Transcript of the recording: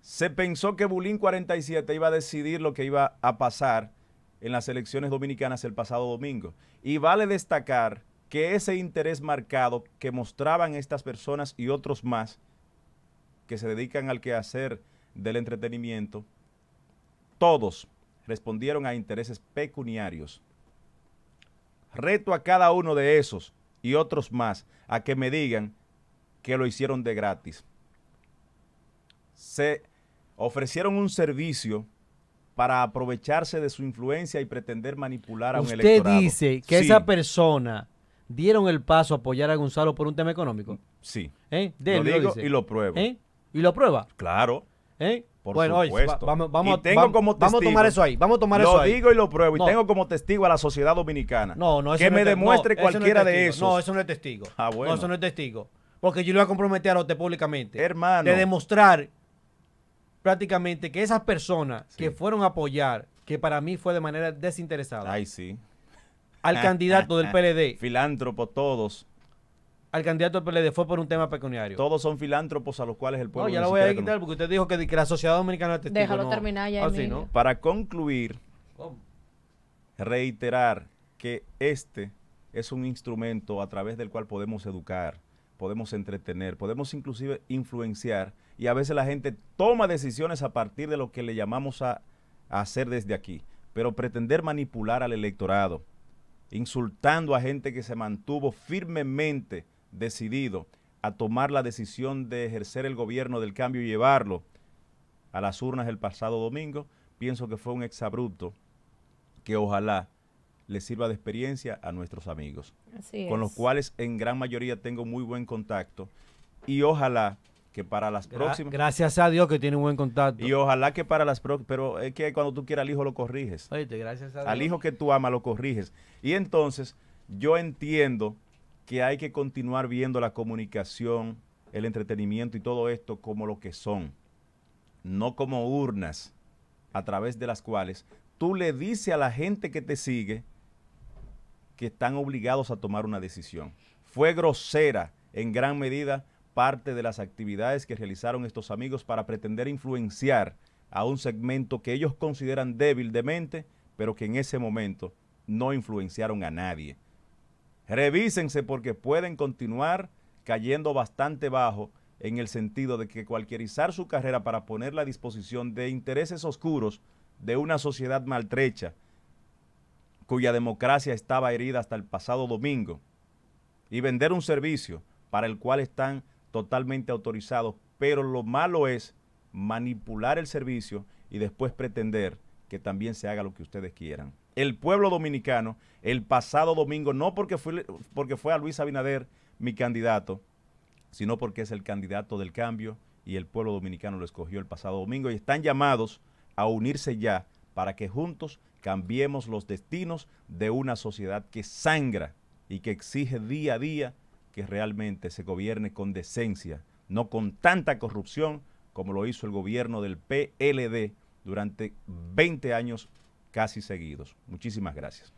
Se pensó que Bulín 47 iba a decidir lo que iba a pasar en las elecciones dominicanas el pasado domingo. Y vale destacar que ese interés marcado que mostraban estas personas y otros más que se dedican al quehacer del entretenimiento, todos respondieron a intereses pecuniarios. Reto a cada uno de esos y otros más a que me digan que lo hicieron de gratis. Se ofrecieron un servicio para aprovecharse de su influencia y pretender manipular a un electorado. Usted dice que esa persona dieron el paso a apoyar a Gonzalo por un tema económico. Sí. ¿Eh? lo digo y lo pruebo. ¿Y lo prueba? Claro. Por supuesto. vamos, y tengo como testigo, vamos a tomar eso ahí. Vamos a tomar eso ahí. Lo digo y lo pruebo. Y tengo como testigo a la sociedad dominicana. No, no, que me demuestre cualquiera de esos. No, eso no es testigo. Ah, bueno. No, eso no es testigo. Porque yo le voy a comprometer a usted públicamente. Hermano. De demostrar prácticamente que esas personas que fueron a apoyar, que para mí fue de manera desinteresada. Ay, sí. Al candidato del PLD. Filántropos todos. Al candidato del PLD fue por un tema pecuniario. Todos son filántropos a los cuales el pueblo... No, ya lo voy a quitar porque usted dijo que, la sociedad dominicana... Déjalo terminar ya, ah, Para concluir, reiterar que este es un instrumento a través del cual podemos educar, podemos entretener, podemos inclusive influenciar y a veces la gente toma decisiones a partir de lo que le llamamos a, hacer desde aquí, pero pretender manipular al electorado, insultando a gente que se mantuvo firmemente decidido a tomar la decisión de ejercer el gobierno del cambio y llevarlo a las urnas el pasado domingo, pienso que fue un exabrupto que ojalá le sirva de experiencia a nuestros amigos, con los cuales en gran mayoría tengo muy buen contacto y ojalá que para las próximas. Gracias a Dios que tiene un buen contacto. Y ojalá que para las próximas. Pero es que cuando tú quieras al hijo lo corriges. gracias a Dios. Al hijo que tú amas lo corriges. Y entonces, yo entiendo que hay que continuar viendo la comunicación, el entretenimiento y todo esto como lo que son. No como urnas a través de las cuales tú le dices a la gente que te sigue que están obligados a tomar una decisión. Fue grosera en gran medida parte de las actividades que realizaron estos amigos para pretender influenciar a un segmento que ellos consideran débil de mente, pero que en ese momento no influenciaron a nadie. Revísense porque pueden continuar cayendo bastante bajo en el sentido de que cualquierizar su carrera para ponerla a disposición de intereses oscuros de una sociedad maltrecha cuya democracia estaba herida hasta el pasado domingo y vender un servicio para el cual están totalmente autorizados, pero lo malo es manipular el servicio y después pretender que también se haga lo que ustedes quieran. El pueblo dominicano, el pasado domingo, no porque fue, porque fue a Luis Abinader mi candidato, sino porque es el candidato del cambio y el pueblo dominicano lo escogió el pasado domingo y están llamados a unirse ya para que juntos cambiemos los destinos de una sociedad que sangra y que exige día a día que realmente se gobierne con decencia, no con tanta corrupción como lo hizo el gobierno del PLD durante 20 años casi seguidos. Muchísimas gracias.